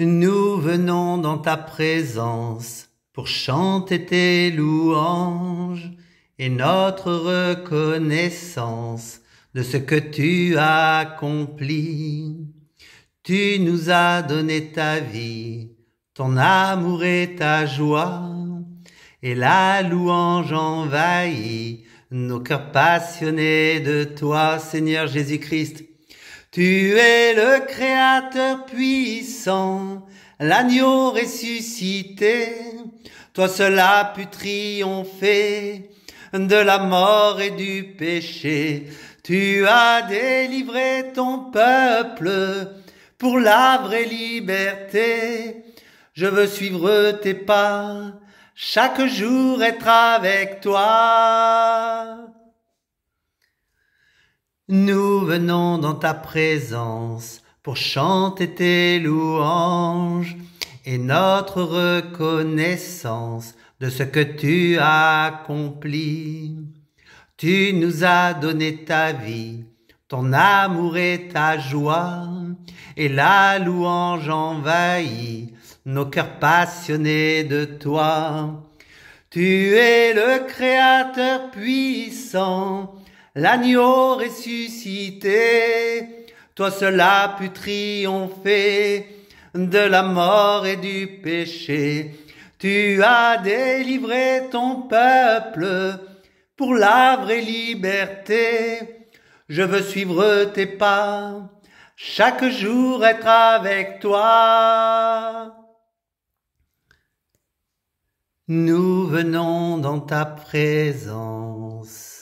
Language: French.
Nous venons dans ta présence pour chanter tes louanges et notre reconnaissance de ce que tu as accompli. Tu nous as donné ta vie, ton amour et ta joie, et la louange envahit nos cœurs passionnés de toi, Seigneur Jésus-Christ. Tu es le Créateur puissant, l'agneau ressuscité. Toi seul as pu triompher de la mort et du péché. Tu as délivré ton peuple pour la vraie liberté. Je veux suivre tes pas, chaque jour être avec toi. Nous venons dans ta présence pour chanter tes louanges et notre reconnaissance de ce que tu as accompli. Tu nous as donné ta vie, ton amour et ta joie, et la louange envahit nos cœurs passionnés de toi. Tu es le Créateur puissant, l'agneau ressuscité, toi seul as pu triompher de la mort et du péché. Tu as délivré ton peuple pour la vraie liberté. Je veux suivre tes pas, chaque jour être avec toi. Nous venons dans ta présence